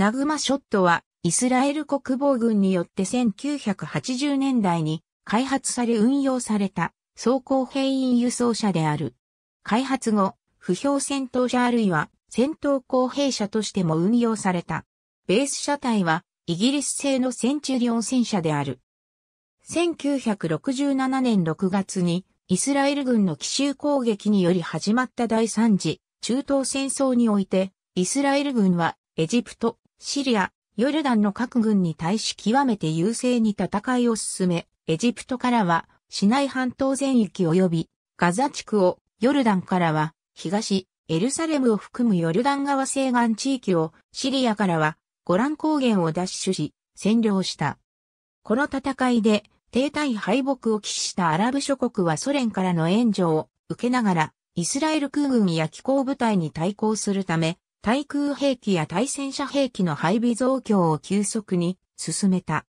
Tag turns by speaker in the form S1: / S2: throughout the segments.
S1: ナグマショットは、イスラエル国防軍によって1980年代に開発され運用された装甲兵員輸送車である。開発後、不評戦闘車あるいは戦闘後兵車としても運用された。ベース車体はイギリス製のセンチュリオン戦車である。1967年6月にイスラエル軍の奇襲攻撃により始まった第3次中東戦争においてイスラエル軍はエジプト、シリア、ヨルダンの各軍に対し極めて優勢に戦いを進め、エジプトからは市内半島全域及びガザ地区を、ヨルダンからは東、エルサレムを含むヨルダン川西岸地域をシリアからはゴラン高原を奪取し占領した。この戦いで停滞敗北を喫したアラブ諸国はソ連からの援助を受けながらイスラエル空軍や機構部隊に対抗するため対空兵器や対戦車兵器の配備増強を急速に進めた。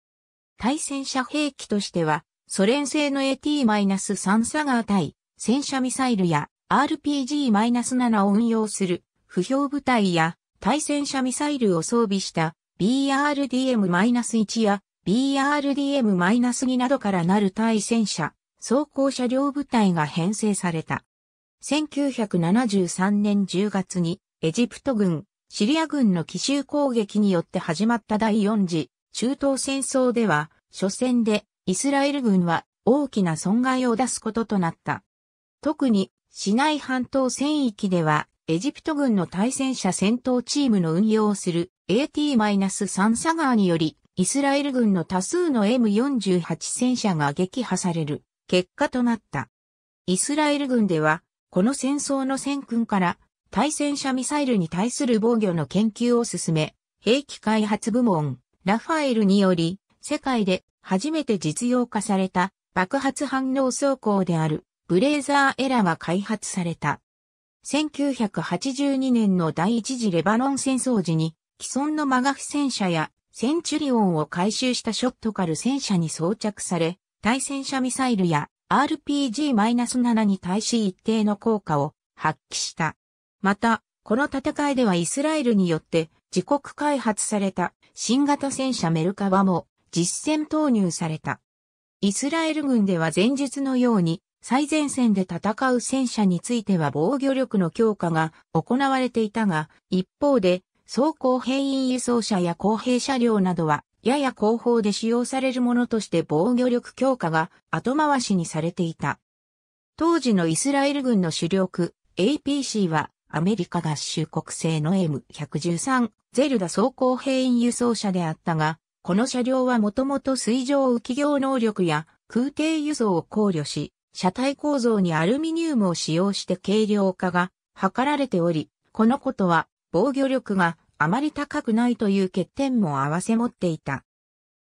S1: 対戦車兵器としては、ソ連製の AT-3 サガー対戦車ミサイルや RPG-7 を運用する不評部隊や対戦車ミサイルを装備した BRDM-1 や BRDM-2 などからなる対戦車、装甲車両部隊が編成された。1973年10月にエジプト軍、シリア軍の奇襲攻撃によって始まった第四次中東戦争では、初戦でイスラエル軍は大きな損害を出すこととなった。特に、市内半島戦域では、エジプト軍の対戦車戦闘チームの運用をする AT-3 サガーにより、イスラエル軍の多数の M48 戦車が撃破される結果となった。イスラエル軍では、この戦争の戦訓から対戦車ミサイルに対する防御の研究を進め、兵器開発部門、ラファエルにより、世界で初めて実用化された爆発反応走行であるブレーザーエラが開発された。1982年の第一次レバノン戦争時に既存のマガフ戦車やセンチュリオンを回収したショットカル戦車に装着され、対戦車ミサイルや RPG-7 に対し一定の効果を発揮した。また、この戦いではイスラエルによって自国開発された新型戦車メルカバも実戦投入された。イスラエル軍では前述のように最前線で戦う戦車については防御力の強化が行われていたが、一方で装甲兵員輸送車や公兵車両などはやや後方で使用されるものとして防御力強化が後回しにされていた。当時のイスラエル軍の主力 APC はアメリカ合衆国製の M113 ゼルダ装甲兵員輸送車であったが、この車両はもともと水上浮き業能力や空挺輸送を考慮し、車体構造にアルミニウムを使用して軽量化が図られており、このことは防御力があまり高くないという欠点も合わせ持っていた。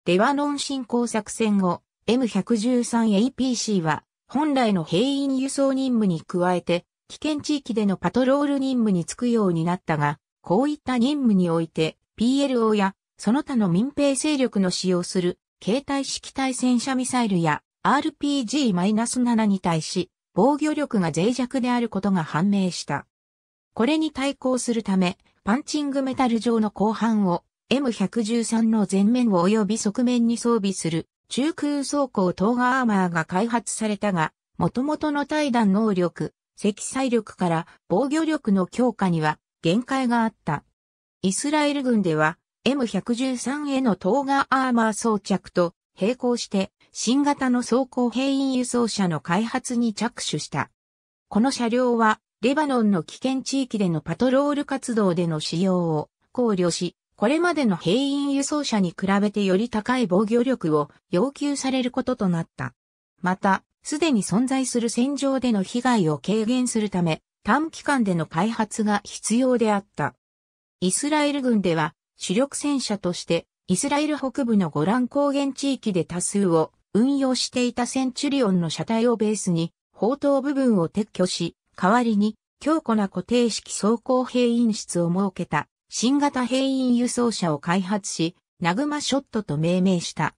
S1: レバノン侵攻作戦後、M113APC は本来の兵員輸送任務に加えて危険地域でのパトロール任務に就くようになったが、こういった任務において、PLO やその他の民兵勢力の使用する携帯式対戦車ミサイルや RPG-7 に対し防御力が脆弱であることが判明した。これに対抗するため、パンチングメタル上の後半を M113 の前面及び側面に装備する中空装甲東合アーマーが開発されたが、元々の対弾能力積載力から防御力の強化には限界があった。イスラエル軍では M113 へのトーガーアーマー装着と並行して新型の装甲兵員輸送車の開発に着手した。この車両はレバノンの危険地域でのパトロール活動での使用を考慮し、これまでの兵員輸送車に比べてより高い防御力を要求されることとなった。また、すでに存在する戦場での被害を軽減するため、短期間での開発が必要であった。イスラエル軍では、主力戦車として、イスラエル北部のゴラン高原地域で多数を運用していたセンチュリオンの車体をベースに、砲塔部分を撤去し、代わりに強固な固定式装甲兵員室を設けた新型兵員輸送車を開発し、ナグマショットと命名した。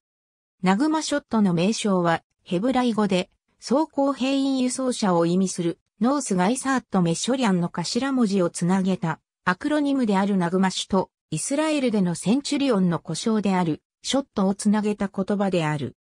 S1: ナグマショットの名称はヘブライ語で、走行兵員輸送車を意味する、ノースガイサーとメショリアンの頭文字をつなげた、アクロニムであるナグマシュと、イスラエルでのセンチュリオンの故障である、ショットをつなげた言葉である。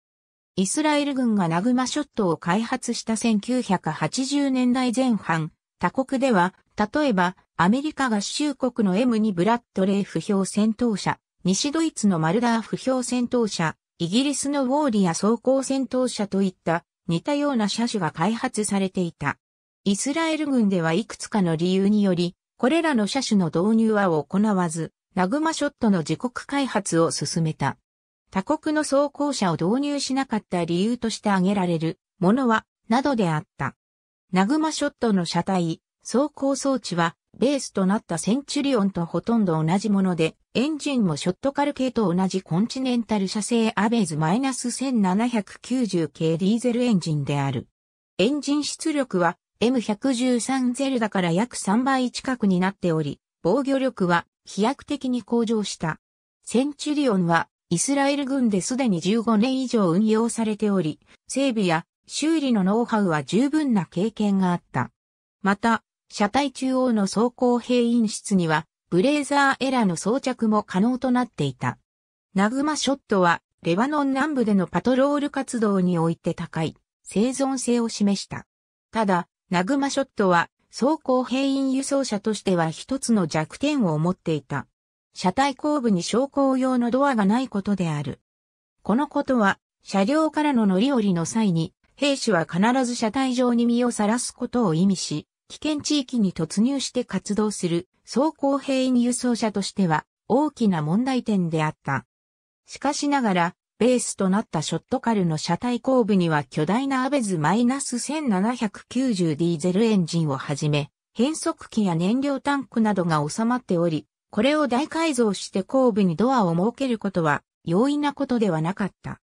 S1: イスラエル軍がナグマショットを開発した1980年代前半、他国では、例えば、アメリカ合衆国の M2 ブラッドレー不評戦闘車、西ドイツのマルダー不評戦闘車、イギリスのウォーリア装甲戦闘車といった似たような車種が開発されていた。イスラエル軍ではいくつかの理由により、これらの車種の導入は行わず、ナグマショットの自国開発を進めた。他国の装甲車を導入しなかった理由として挙げられるものは、などであった。ナグマショットの車体、走行装置はベースとなったセンチュリオンとほとんど同じもので、エンジンもショットカル系と同じコンチネンタル社製アベーズ -1790 系ディーゼルエンジンである。エンジン出力は M113 ゼルダから約3倍近くになっており、防御力は飛躍的に向上した。センチュリオンはイスラエル軍ですでに15年以上運用されており、整備や修理のノウハウは十分な経験があった。また、車体中央の走行兵員室には、ブレーザーエラーの装着も可能となっていた。ナグマショットは、レバノン南部でのパトロール活動において高い生存性を示した。ただ、ナグマショットは装甲兵員輸送車としては一つの弱点を持っていた。車体後部に昇降用のドアがないことである。このことは、車両からの乗り降りの際に、兵士は必ず車体上に身をさらすことを意味し、危険地域に突入して活動する装甲兵員輸送車としては大きな問題点であった。しかしながら、ベースとなったショットカルの車体後部には巨大なアベズ -1790 ディーゼルエンジンをはじめ、変速機や燃料タンクなどが収まっており、これを大改造して後部にドアを設けることは容易なことではなかった。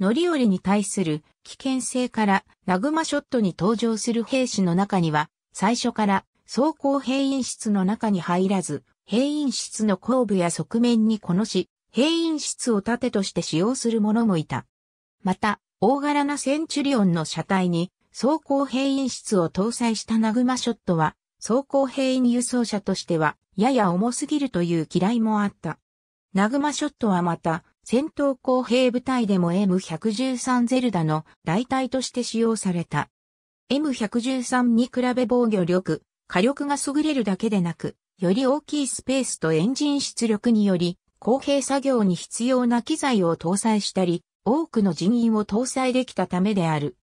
S1: 乗り降りに対する危険性からラグマショットに登場する兵士の中には最初から装甲兵員室の中に入らず、兵員室の後部や側面にこのし、兵員室を盾として使用する者もいた。また、大柄なセンチュリオンの車体に、装甲兵員室を搭載したナグマショットは、装甲兵員輸送車としては、やや重すぎるという嫌いもあった。ナグマショットはまた、戦闘工兵部隊でも M113 ゼルダの代替として使用された。M113 に比べ防御力、火力が優れるだけでなく、より大きいスペースとエンジン出力により、公平作業に必要な機材を搭載したり、多くの人員を搭載できたためである。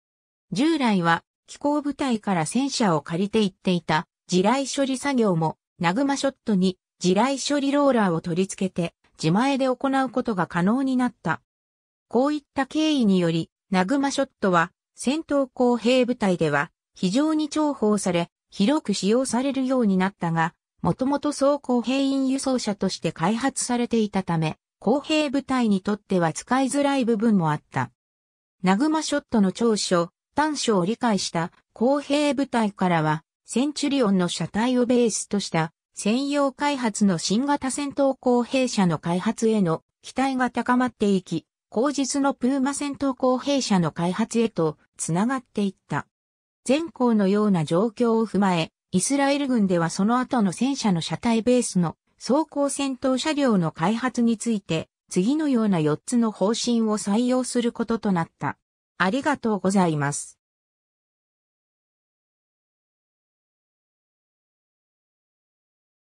S1: 従来は、機構部隊から戦車を借りていっていた、地雷処理作業も、ナグマショットに地雷処理ローラーを取り付けて、自前で行うことが可能になった。こういった経緯により、ナグマショットは、戦闘工兵部隊では非常に重宝され、広く使用されるようになったが、もともと装甲兵員輸送車として開発されていたため、工兵部隊にとっては使いづらい部分もあった。ナグマショットの長所、短所を理解した工兵部隊からは、センチュリオンの車体をベースとした専用開発の新型戦闘工兵車の開発への期待が高まっていき、後日のプーマ戦闘後兵車の開発へとつながっていった。前項のような状況を踏まえ、イスラエル軍ではその後の戦車の車体ベースの装甲戦闘車両の開発について、次のような4つの方針を採用することとなった。ありがとうございます。